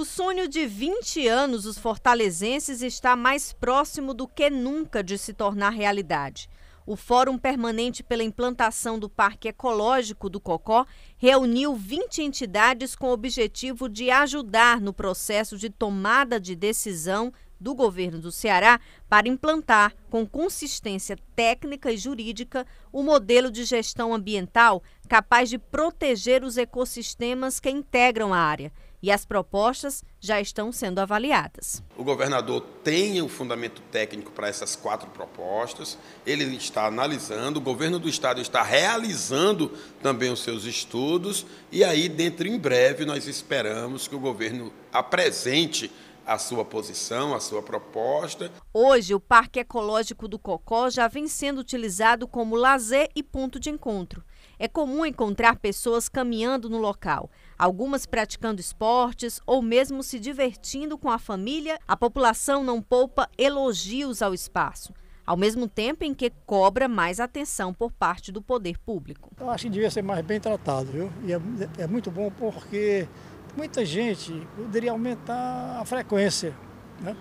O sonho de 20 anos os fortalezenses está mais próximo do que nunca de se tornar realidade. O Fórum Permanente pela Implantação do Parque Ecológico do Cocó reuniu 20 entidades com o objetivo de ajudar no processo de tomada de decisão do governo do Ceará para implantar, com consistência técnica e jurídica, o um modelo de gestão ambiental capaz de proteger os ecossistemas que integram a área e as propostas já estão sendo avaliadas. O governador tem o um fundamento técnico para essas quatro propostas, ele está analisando, o governo do estado está realizando também os seus estudos e aí dentro em breve nós esperamos que o governo apresente a sua posição, a sua proposta. Hoje, o Parque Ecológico do Cocó já vem sendo utilizado como lazer e ponto de encontro. É comum encontrar pessoas caminhando no local, algumas praticando esportes ou mesmo se divertindo com a família. A população não poupa elogios ao espaço ao mesmo tempo em que cobra mais atenção por parte do poder público. Eu acho que devia ser mais bem tratado, viu? E é, é, muito bom porque muita gente poderia aumentar a frequência, né?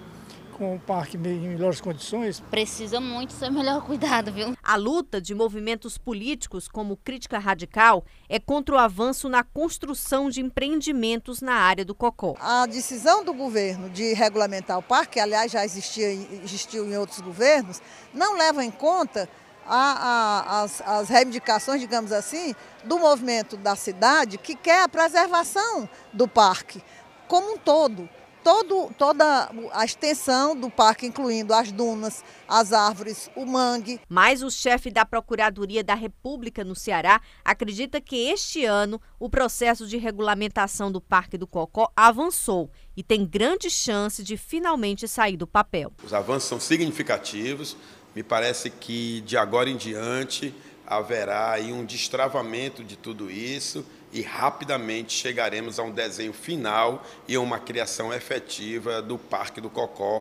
com o parque em melhores condições. Precisa muito ser melhor cuidado, viu? A luta de movimentos políticos como crítica radical é contra o avanço na construção de empreendimentos na área do Cocó. A decisão do governo de regulamentar o parque, que aliás já existia, existiu em outros governos, não leva em conta a, a, as, as, reivindicações, digamos assim, do movimento da cidade que quer a preservação do parque como um todo todo, toda a extensão do parque, incluindo as dunas, as árvores, o mangue. Mas o chefe da Procuradoria da República no Ceará acredita que este ano o processo de regulamentação do Parque do Cocó avançou e tem grande chance de finalmente sair do papel. Os avanços são significativos. Me parece que de agora em diante haverá aí um destravamento de tudo isso e rapidamente chegaremos a um desenho final e a uma criação efetiva do Parque do Cocó.